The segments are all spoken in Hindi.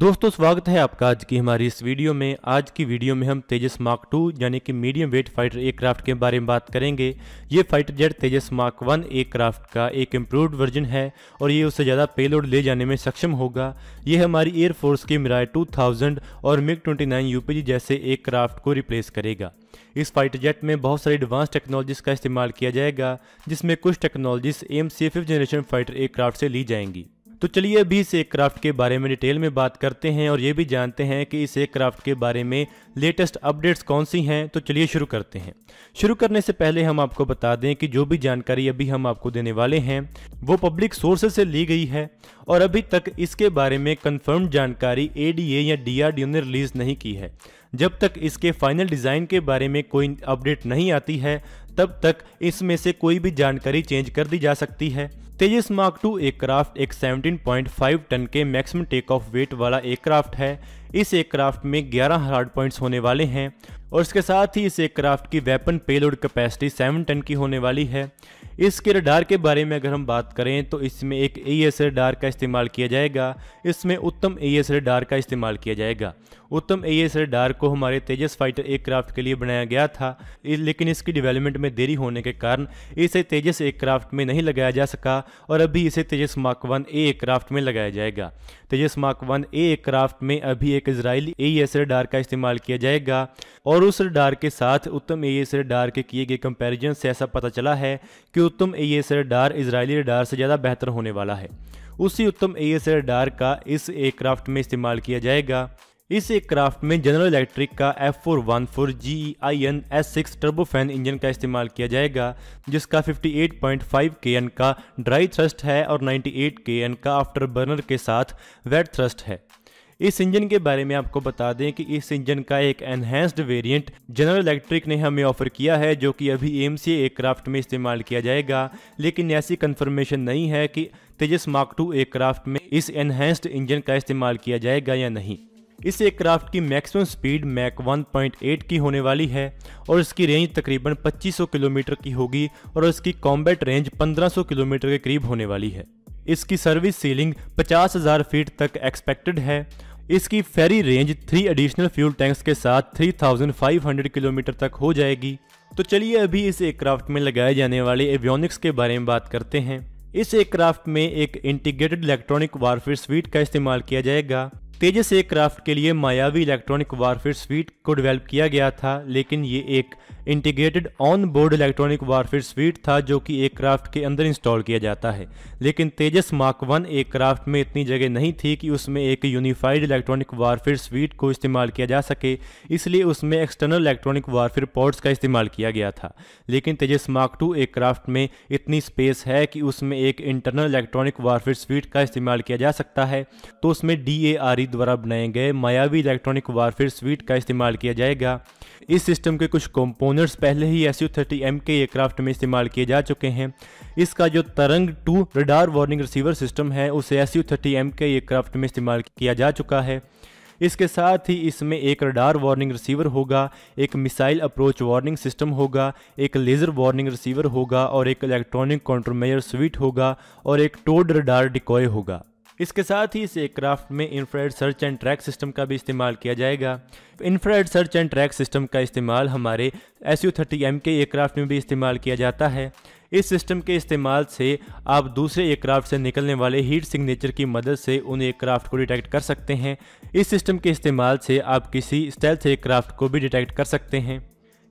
दोस्तों स्वागत है आपका आज की हमारी इस वीडियो में आज की वीडियो में हम तेजस मार्क टू यानी कि मीडियम वेट फाइटर एयरक्राफ्ट के बारे में बात करेंगे ये fighter jet Tejas mark one aircraft का एक इम्प्रूव्ड वर्जन है और ये उससे ज़्यादा पेलोड ले जाने में सक्षम होगा ये हमारी एयरफोर्स की मिराय थाउजेंड और मिग 29 यूपीजी जैसे एयरक्राफ्ट को रिप्लेस करेगा इस फाइटर जेट में बहुत सारी एडवांस टेक्नोलॉजीज़ का इस्तेमाल किया जाएगा जिसमें कुछ टेक्नोलॉजीज़ एम से फिफ्थ जनरेशन फाइटर एयरक्राफ्ट से ली जाएंगी तो चलिए अभी इस एयरक्राफ्ट के बारे में डिटेल में बात करते हैं और ये भी जानते हैं कि इस एयरक्राफ्ट के बारे में लेटेस्ट अपडेट्स कौन सी हैं तो चलिए शुरू करते हैं शुरू करने से पहले हम आपको बता दें कि जो भी जानकारी अभी हम आपको देने वाले हैं वो पब्लिक सोर्सेज से ली गई है और अभी तक इसके बारे में कन्फर्म जानकारी ए या डी ने रिलीज नहीं की है जब तक इसके फाइनल डिज़ाइन के बारे में कोई अपडेट नहीं आती है तब तक इसमें से कोई भी जानकारी चेंज कर दी जा सकती है तेजस मार्क टू एयरक्राफ्ट एक 17.5 टन के मैक्सिमम टेक ऑफ वेट वाला एयरक्राफ्ट है इस एयरक्राफ्ट में 11 हार्ड पॉइंट्स होने वाले हैं और इसके साथ ही इस एयरक्राफ्ट की वेपन पेलोड कैपेसिटी 7 टन की होने वाली है इसके रडार के बारे में अगर हम बात करें तो इसमें एक ए एस रडार का इस्तेमाल किया जाएगा इसमें उत्तम ए एस रडार का इस्तेमाल किया जाएगा उत्तम ए एस डार को हमारे तेजस फाइटर एयरक्राफ्ट के लिए बनाया गया था लेकिन इसकी डेवलपमेंट में देरी होने के कारण इसे तेजस एयरक्राफ्ट में नहीं लगाया जा सका और अभी इसे Tejas mark one A aircraft में लगाया जाएगा Tejas mark one A aircraft में अभी एक इसराइली ए एस डार का इस्तेमाल किया जाएगा और उस डार के साथ उत्तम ए एस डार के किए गए कंपेरिजन से ऐसा पता चला है कि उत्तम ए एस डार इसराइली डार से ज़्यादा बेहतर होने वाला है उसी उत्तम ए एस डार का इस एयरक्राफ्ट में इस्तेमाल किया जाएगा इस एयरक्राफ्ट में जनरल इलेक्ट्रिक का F four one four G E I N S six turbofan engine का इस्तेमाल किया जाएगा जिसका 58.5 के एन का ड्राई थ्रस्ट है और 98 के एन का आफ्टर बर्नर के साथ वेट थ्रस्ट है इस इंजन के बारे में आपको बता दें कि इस इंजन का एक एनहेंस्ड वेरिएंट जनरल इलेक्ट्रिक ने हमें ऑफर किया है जो कि अभी एम सी एयरक्राफ्ट में इस्तेमाल किया जाएगा लेकिन ऐसी कंफर्मेशन नहीं है कि तेजस मार्क टू एयरक्राफ्ट में इस एनहेंस्ड इंजन का इस्तेमाल किया जाएगा या नहीं इस एयरक्राफ्ट की मैक्सिमम स्पीड मैक 1.8 की होने वाली है और इसकी रेंज तकरीबन 2500 किलोमीटर की होगी और इसकी कॉम्बैट रेंज 1500 किलोमीटर के करीब होने वाली है इसकी सर्विस सीलिंग 50,000 फीट तक एक्सपेक्टेड है इसकी ferry range three additional fuel tanks के साथ 3,500 किलोमीटर तक हो जाएगी तो चलिए अभी इस एयरक्राफ्ट में लगाए जाने वाले एवियोनिक्स के बारे में बात करते हैं इस एयरक्राफ्ट में एक इंटीग्रेटेड इलेक्ट्रॉनिक वारफेयर स्वीट का इस्तेमाल किया जाएगा तेजस एयरक्राफ्ट के लिए मायावी इलेक्ट्रॉनिक वारफेयर स्वीट को डेवलप किया गया था लेकिन ये एक integrated on board electronic warfare suite था जो कि एयरक्राफ्ट के अंदर इंस्टॉल किया जाता है लेकिन तेजस मार्क वन एयरक्राफ्ट में इतनी जगह नहीं थी कि उसमें एक यूनिफाइड इलेक्ट्रॉनिक वारफेयर स्वीट को इस्तेमाल किया जा सके इसलिए उसमें एक्सटर्नल इलेक्ट्रॉनिक वारफेयर पॉड्स का इस्तेमाल किया गया था लेकिन तेजस मार्क टू एयरक्राफ्ट में इतनी स्पेस है कि उसमें एक इंटरनल इलेक्ट्रॉनिक वारफेयर स्वीट का इस्तेमाल किया जा सकता है तो उसमें डी ए आर ई द्वारा बनाए गए मायावी इलेक्ट्रॉनिक वारफेयर स्वीट का इस्तेमाल किया जाएगा इस सिस्टम के कुछ कंपोनेंट्स पहले ही एस यू थर्टी एम के एयरक्राफ्ट में इस्तेमाल किए जा चुके हैं इसका जो Tarang two radar warning receiver system है उसे एस यू थर्टी एम के एयरक्राफ्ट में इस्तेमाल किया जा चुका है इसके साथ ही इसमें एक रडार वार्निंग रिसीवर होगा एक मिसाइल अप्रोच वार्निंग सिस्टम होगा एक लेज़र वार्निंग रिसीवर होगा और एक इलेक्ट्रॉनिक कॉन्ट्रोमेयर स्वीट होगा और एक टोड रडार डिकॉय होगा इसके साथ ही इस एयरक्राफ्ट में infrared search and track system का भी इस्तेमाल किया जाएगा infrared search and track system का इस्तेमाल हमारे एस यू थर्टी एम के एयरक्राफ्ट में भी इस्तेमाल किया जाता है इस सिस्टम के इस्तेमाल से आप दूसरे एयरक्राफ्ट से निकलने वाले हीट सिग्नेचर की मदद से उन एयरक्राफ्ट को डिटेक्ट कर सकते हैं इस सिस्टम के इस्तेमाल से आप किसी स्टेल्थ एयरक्राफ्ट को भी डिटेक्ट कर सकते हैं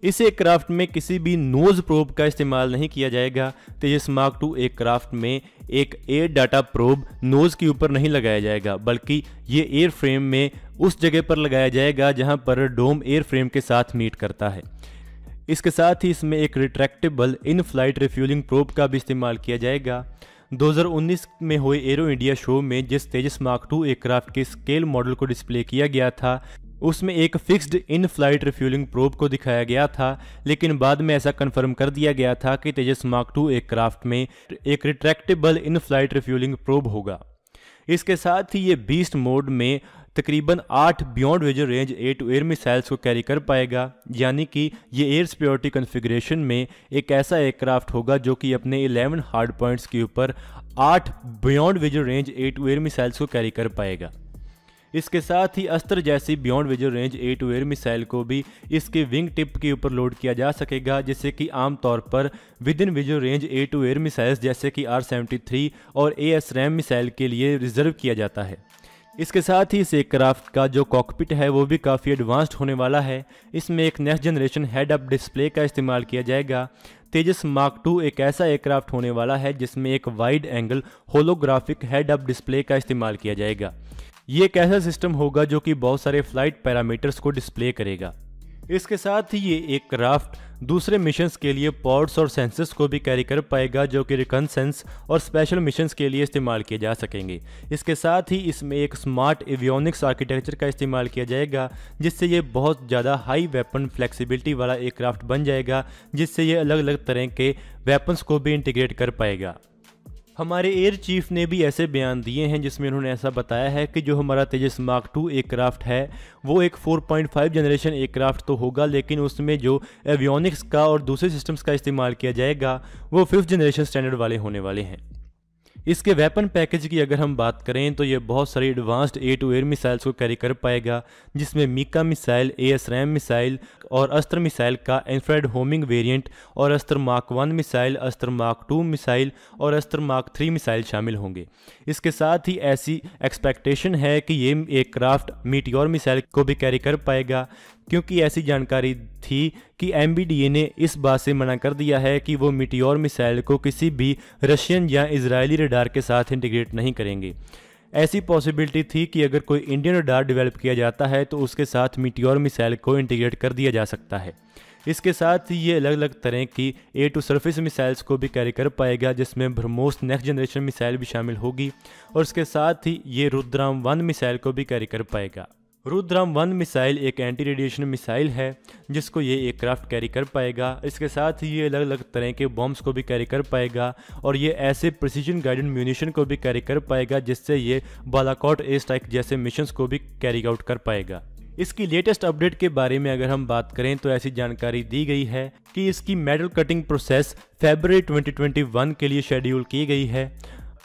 इस एयरक्राफ्ट में किसी भी नोज प्रोब का इस्तेमाल नहीं किया जाएगा तेजस मार्क टू एयरक्राफ्ट में एक एयर डाटा प्रोब नोज के ऊपर नहीं लगाया जाएगा बल्कि ये एयर फ्रेम में उस जगह पर लगाया जाएगा जहां पर डोम एयर फ्रेम के साथ मीट करता है इसके साथ ही इसमें एक retractable in flight refuelling probe का भी इस्तेमाल किया जाएगा 2019 में हुए एरो इंडिया शो में जिस तेजस मार्क टू एयरक्राफ्ट के स्केल मॉडल को डिस्प्ले किया गया था उसमें एक fixed in flight refuelling probe को दिखाया गया था लेकिन बाद में ऐसा कंफर्म कर दिया गया था कि तेजस मार्क टू एयरक्राफ्ट में एक retractable in flight refuelling probe होगा इसके साथ ही ये बीस्ट मोड में तकरीबन आठ beyond visual range air to air missiles को कैरी कर पाएगा यानी कि ये एयर सिक्योरिटी कन्फिग्रेशन में एक ऐसा एयरक्राफ्ट होगा जो कि अपने इलेवन हार्ड पॉइंट्स के ऊपर आठ beyond visual range air to air missiles को कैरी कर पाएगा इसके साथ ही अस्त्र जैसी beyond vision range air to air missile को भी इसके विंग टिप के ऊपर लोड किया जा सकेगा जिससे कि आमतौर पर within vision range air to air missiles जैसे कि आर सेवेंटी थ्री और ए एस रैम मिसाइल के लिए रिजर्व किया जाता है इसके साथ ही इस एयरक्राफ्ट का जो कॉकपिट है वो भी काफ़ी एडवांस्ड होने वाला है इसमें एक next generation head up display का इस्तेमाल किया जाएगा तेजस मार्क टू एक ऐसा एयरक्राफ्ट होने वाला है जिसमें एक wide angle holographic head up display का इस्तेमाल किया जाएगा ये एक ऐसा सिस्टम होगा जो कि बहुत सारे फ्लाइट पैरामीटर्स को डिस्प्ले करेगा इसके साथ ही ये एक क्राफ्ट दूसरे मिशंस के लिए पॉड्स और सेंसर्स को भी कैरी कर पाएगा जो कि रिकनसेंस और स्पेशल मिशंस के लिए इस्तेमाल किए जा सकेंगे इसके साथ ही इसमें एक स्मार्ट एवियोनिक्स आर्किटेक्चर का इस्तेमाल किया जाएगा जिससे ये बहुत ज़्यादा हाई वेपन फ्लेक्सिबिलिटी वाला एयरक्राफ्ट बन जाएगा जिससे ये अलग अलग तरह के वेपन्स को भी इंटीग्रेट कर पाएगा हमारे एयर चीफ ने भी ऐसे बयान दिए हैं जिसमें उन्होंने ऐसा बताया है कि जो हमारा तेजस मार्क टू एयरक्राफ्ट है वो एक 4.5 जनरेशन एयरक्राफ्ट तो होगा लेकिन उसमें जो एवियोनिक्स का और दूसरे सिस्टम्स का इस्तेमाल किया जाएगा वो फिफ्थ जनरेशन स्टैंडर्ड वाले होने वाले हैं इसके वेपन पैकेज की अगर हम बात करें तो ये बहुत सारी advanced air to air missiles को कैरी कर पाएगा जिसमें MICA missile ASRAAM missile और अस्त्र मिसाइल का एनफ्रेड होमिंग वेरिएंट और Astra mark one missile Astra mark two missile और अस्त्र मार्क थ्री मिसाइल शामिल होंगे इसके साथ ही ऐसी एक्सपेक्टेशन है कि ये एयरक्राफ्ट मीटियोर मिसाइल को भी कैरी कर पाएगा क्योंकि ऐसी जानकारी थी कि एम ने इस बात से मना कर दिया है कि वो मिटियोर मिसाइल को किसी भी रशियन या इजरायली रडार के साथ इंटीग्रेट नहीं करेंगे ऐसी पॉसिबिलिटी थी कि अगर कोई इंडियन रडार डेवलप किया जाता है तो उसके साथ मिटियोर मिसाइल को इंटीग्रेट कर दिया जा सकता है इसके साथ ही ये अलग अलग तरह की ए टू सर्फिस मिसाइल्स को भी कैरी कर पाएगा जिसमें ब्रह्मोस नेक्स्ट जनरेशन मिसाइल भी शामिल होगी और इसके साथ ही ये रुद्राम वन मिसाइल को भी कैरी कर पाएगा रुद्राम वन मिसाइल एक एंटी रेडिएशन मिसाइल है जिसको ये एयरक्राफ्ट कैरी कर पाएगा इसके साथ ही ये अलग अलग तरह के बॉम्ब्स को भी कैरी कर पाएगा और ये ऐसे प्रिसीजन गाइडेड म्यूनिशन को भी कैरी कर पाएगा जिससे ये बालाकोट ए स्ट्राइक जैसे मिशंस को भी कैरी आउट कर पाएगा इसकी लेटेस्ट अपडेट के बारे में अगर हम बात करें तो ऐसी जानकारी दी गई है कि इसकी मेडल कटिंग प्रोसेस फेबर 2021 के लिए शेड्यूल की गई है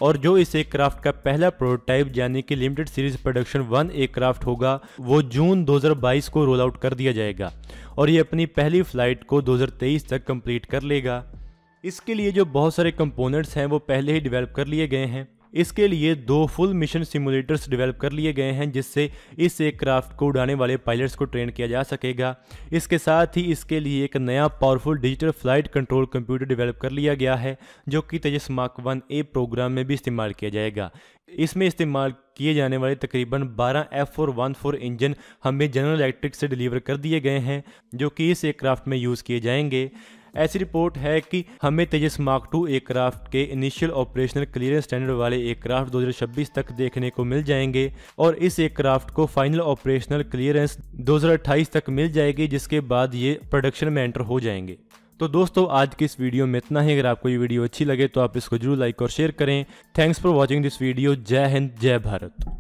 और जो इस एयरक्राफ्ट का पहला प्रोटोटाइप यानी कि limited series production one aircraft होगा वो जून 2022 को रोल आउट कर दिया जाएगा और ये अपनी पहली फ्लाइट को 2023 तक कंप्लीट कर लेगा इसके लिए जो बहुत सारे कंपोनेंट्स हैं वो पहले ही डेवलप कर लिए गए हैं इसके लिए दो फुल मिशन सिमुलेटर्स डेवलप कर लिए गए हैं जिससे इस एयरक्राफ्ट को उड़ाने वाले पायलट्स को ट्रेन किया जा सकेगा इसके साथ ही इसके लिए एक नया powerful digital flight control computer develop कर लिया गया है जो कि Tejas mark one A programme में भी इस्तेमाल किया जाएगा इसमें इस्तेमाल किए जाने वाले तकरीबन 12 F four one four engine हमें जनरल इलेक्ट्रिक से डिलीवर कर दिए गए हैं जो कि इस एयरक्राफ्ट में यूज़ किए जाएंगे ऐसी रिपोर्ट है कि हमें तेजस मार्क टू एयरक्राफ्ट के इनिशियल ऑपरेशनल क्लियरेंस स्टैंडर्ड वाले एयरक्राफ्ट 2026 तक देखने को मिल जाएंगे और इस एयरक्राफ्ट को फाइनल ऑपरेशनल क्लियरेंस 2028 तक मिल जाएगी जिसके बाद ये प्रोडक्शन में एंटर हो जाएंगे तो दोस्तों आज की इस वीडियो में इतना ही अगर आपको ये वीडियो अच्छी लगे तो आप इसको जरूर लाइक और शेयर करें thanks for watching this video Jai Hind जय भारत